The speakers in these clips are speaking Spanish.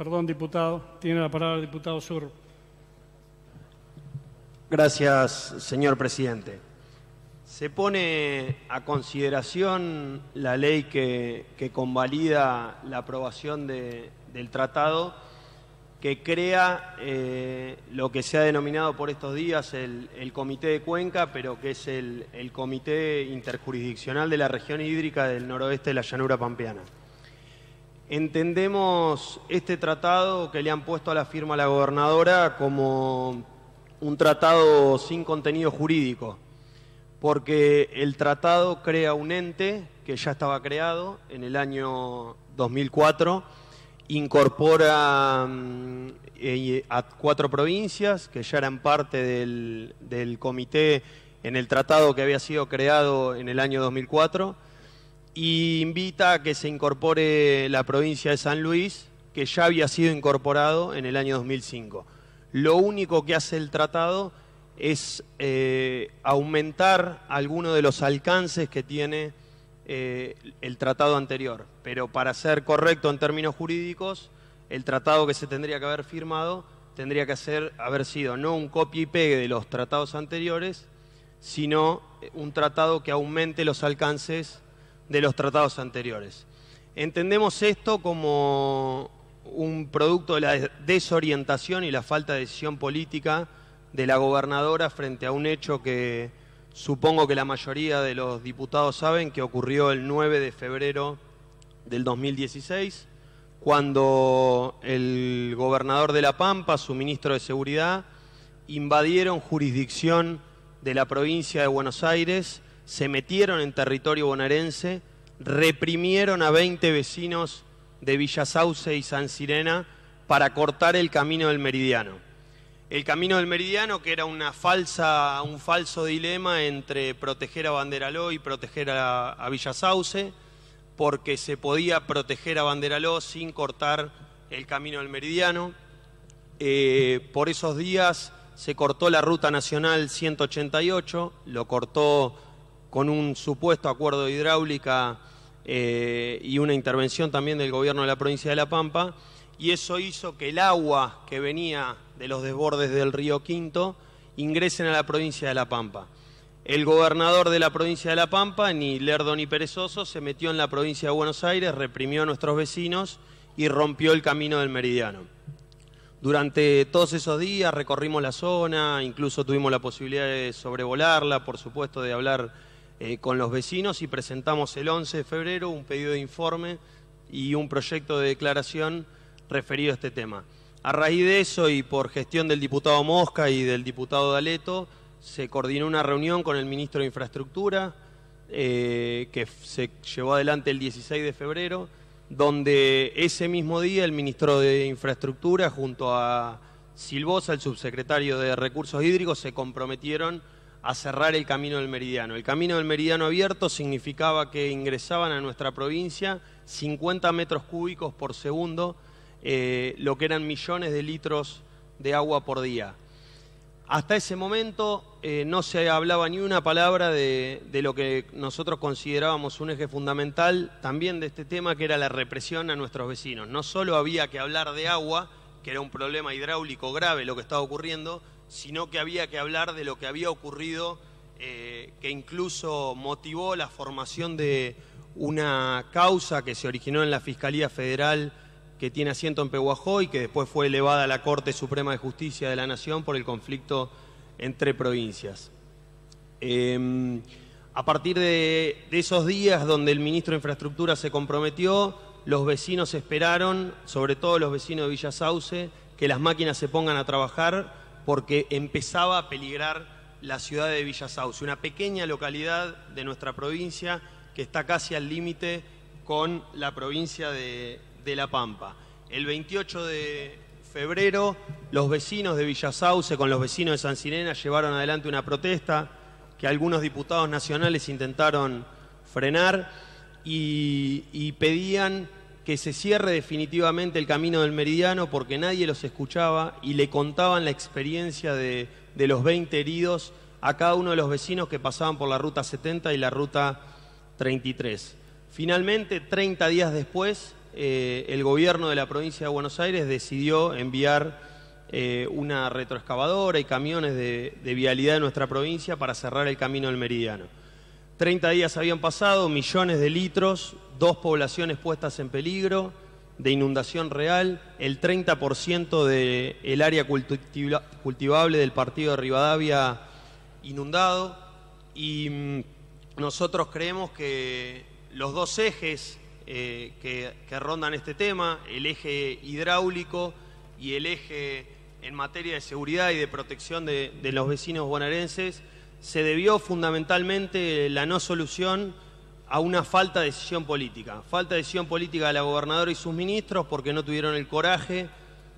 Perdón, diputado. Tiene la palabra el diputado Sur. Gracias, señor presidente. Se pone a consideración la ley que, convalida la aprobación del tratado que crea eh, lo que se ha denominado por estos días el, Comité de Cuenca, pero que es el Comité Interjurisdiccional de la Región Hídrica del Noroeste de la Llanura Pampeana. Entendemos este tratado que le han puesto a la firma la gobernadora como un tratado sin contenido jurídico, porque el tratado crea un ente que ya estaba creado en el año 2004, incorpora mm, eh, a cuatro provincias que ya eran parte del, del comité en el tratado que había sido creado en el año 2004 y invita a que se incorpore la provincia de San Luis, que ya había sido incorporado en el año 2005. Lo único que hace el tratado es eh, aumentar algunos de los alcances que tiene eh, el tratado anterior. Pero para ser correcto en términos jurídicos, el tratado que se tendría que haber firmado tendría que haber sido no un copia y pegue de los tratados anteriores, sino un tratado que aumente los alcances de los tratados anteriores. Entendemos esto como un producto de la desorientación y la falta de decisión política de la gobernadora frente a un hecho que supongo que la mayoría de los diputados saben que ocurrió el 9 de febrero del 2016, cuando el gobernador de La Pampa, su ministro de Seguridad, invadieron jurisdicción de la provincia de Buenos Aires se metieron en territorio bonaerense, reprimieron a 20 vecinos de Villasauce y San Sirena para cortar el camino del Meridiano. El camino del Meridiano, que era una falsa, un falso dilema entre proteger a Banderaló y proteger a, Villasauce, porque se podía proteger a Banderaló sin cortar el camino del Meridiano. Eh, por esos días se cortó la Ruta Nacional 188, lo cortó con un supuesto acuerdo de hidráulica eh, y una intervención también del gobierno de la provincia de La Pampa, y eso hizo que el agua que venía de los desbordes del río Quinto ingresen a la provincia de La Pampa. El gobernador de la provincia de La Pampa, ni lerdo ni perezoso, se metió en la provincia de Buenos Aires, reprimió a nuestros vecinos y rompió el camino del meridiano. Durante todos esos días recorrimos la zona, incluso tuvimos la posibilidad de sobrevolarla, por supuesto, de hablar eh, con los vecinos y presentamos el 11 de febrero un pedido de informe y un proyecto de declaración referido a este tema. A raíz de eso y por gestión del diputado Mosca y del diputado D'Aleto, se coordinó una reunión con el ministro de Infraestructura eh, que se llevó adelante el 16 de febrero, donde ese mismo día el ministro de Infraestructura junto a Silvosa, el subsecretario de Recursos Hídricos, se comprometieron a cerrar el camino del meridiano. El camino del meridiano abierto significaba que ingresaban a nuestra provincia 50 metros cúbicos por segundo, eh, lo que eran millones de litros de agua por día. Hasta ese momento eh, no se hablaba ni una palabra de, de lo que nosotros considerábamos un eje fundamental también de este tema, que era la represión a nuestros vecinos. No solo había que hablar de agua, que era un problema hidráulico grave lo que estaba ocurriendo, sino que había que hablar de lo que había ocurrido, eh, que incluso motivó la formación de una causa que se originó en la Fiscalía Federal que tiene asiento en Pehuajó y que después fue elevada a la Corte Suprema de Justicia de la Nación por el conflicto entre provincias. Em, a partir de, de, esos días donde el ministro de Infraestructura se comprometió, los vecinos esperaron, sobre todo los vecinos de Villa Sauce, que las máquinas se pongan a trabajar porque empezaba a peligrar la ciudad de Villasauce, una pequeña localidad de nuestra provincia que está casi al límite con la provincia de, La Pampa. El 28 de febrero, los vecinos de Villasauce con los vecinos de San Sirena llevaron adelante una protesta que algunos diputados nacionales intentaron frenar y pedían que se cierre definitivamente el camino del meridiano porque nadie los escuchaba y le contaban la experiencia de, los 20 heridos a cada uno de los vecinos que pasaban por la ruta 70 y la ruta 33. Finalmente, 30 días después, eh, el gobierno de la provincia de Buenos Aires decidió enviar eh, una retroexcavadora y camiones de, de vialidad de nuestra provincia para cerrar el camino del meridiano. 30 días habían pasado, millones de litros, dos poblaciones puestas en peligro de inundación real, el 30% del área cultivable del partido de Rivadavia inundado y mm, nosotros creemos que los dos ejes eh, que, rondan este tema, el eje hidráulico y el eje en materia de seguridad y de protección de, de los vecinos bonaerenses, se debió fundamentalmente la no solución a una falta de decisión política. Falta de decisión política de la gobernadora y sus ministros porque no tuvieron el coraje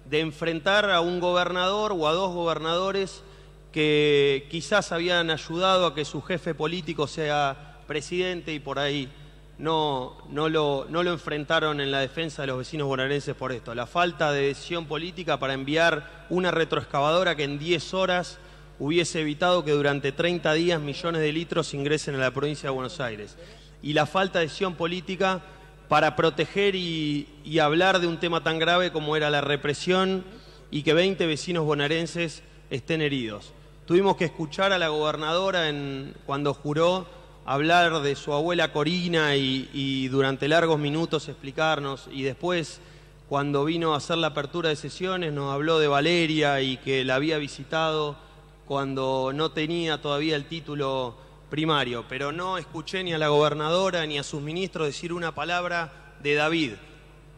de enfrentar a un gobernador o a dos gobernadores que quizás habían ayudado a que su jefe político sea presidente y por ahí no, no, lo, no lo enfrentaron en la defensa de los vecinos bonaerenses por esto. La falta de decisión política para enviar una retroexcavadora que en 10 horas hubiese evitado que durante 30 días millones de litros ingresen a la provincia de Buenos Aires. Y la falta de acción política para proteger y, hablar de un tema tan grave como era la represión y que 20 vecinos bonaerenses estén heridos. Tuvimos que escuchar a la gobernadora cuando juró hablar de su abuela Corina y, durante largos minutos explicarnos y después cuando vino a hacer la apertura de sesiones nos habló de Valeria y que la había visitado cuando no tenía todavía el título primario, pero no escuché ni a la gobernadora ni a sus ministros decir una palabra de David,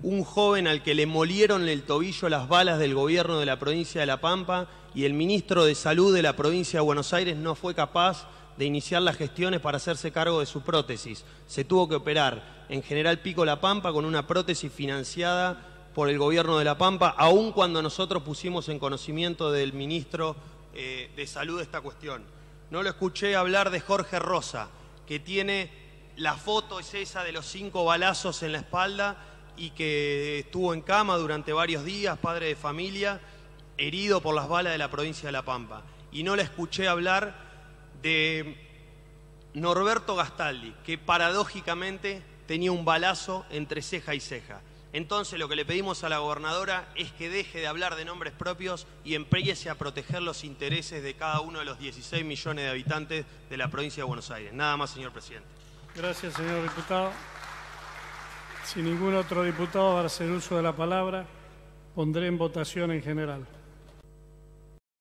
un joven al que le molieron el tobillo las balas del gobierno de la provincia de La Pampa y el ministro de Salud de la provincia de Buenos Aires no fue capaz de iniciar las gestiones para hacerse cargo de su prótesis. Se tuvo que operar en General Pico La Pampa con una prótesis financiada por el gobierno de La Pampa, aun cuando nosotros pusimos en conocimiento del ministro eh, de salud esta cuestión. No lo escuché hablar de Jorge Rosa, que tiene la foto es esa de los cinco balazos en la espalda y que estuvo en cama durante varios días, padre de familia, herido por las balas de la provincia de La Pampa. Y no la escuché hablar de Norberto Gastaldi, que paradójicamente tenía un balazo entre ceja y ceja. Entonces lo que le pedimos a la gobernadora es que deje de hablar de nombres propios y empeñese a proteger los intereses de cada uno de los 16 millones de habitantes de la provincia de Buenos Aires. Nada más, señor presidente. Gracias, señor diputado. Si ningún otro diputado va a uso de la palabra, pondré en votación en general.